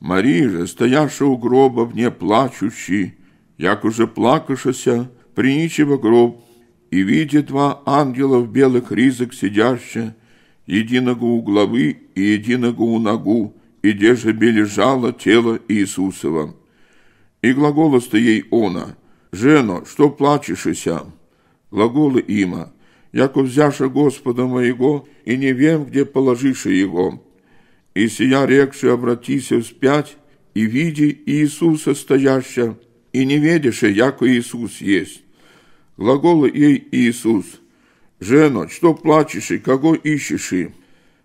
Марія же, стоявши у гроба вне плачучи, як уже плакашася, приничива гроб, и, видя два ангела в белых ризах сидящие, единого у главы и единого у ногу, и где же бележало тело Иисусова. И глаголоста ей она, «Жено, что плачешься?» Глаголы има, «Яко взяша Господа моего, и не вем, где положиша его». И сия рекши, обратися вспять, и види Иисуса стояща, и не ведеше, яко Иисус есть. Глагола ей Иисус, «Жено, что плачешь и кого ищешь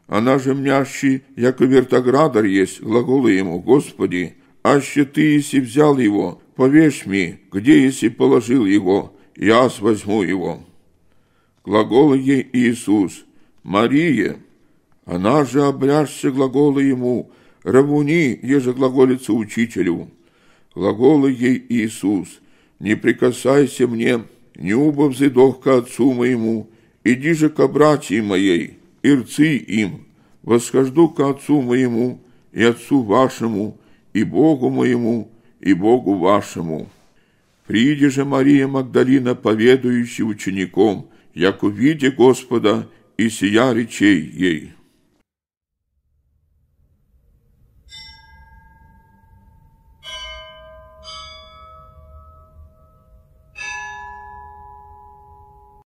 Она же мнящий, яко вертоградар есть, Глаголы ему, «Господи, аще ты, если взял его, повешь мне, где, если положил его, я возьму его». Глагола ей Иисус, «Мария, она же обряжься глаголы ему, равуни еже ежеглаголица учителю. Глаголы ей Иисус, не прикасайся мне, не убав зидох к отцу моему, иди же к братьи моей, ирцы им, восхожду к отцу моему и отцу вашему, и Богу моему, и Богу вашему. Приди же, Мария Магдалина, поведающий учеником, як увиде Господа, и сия речей ей».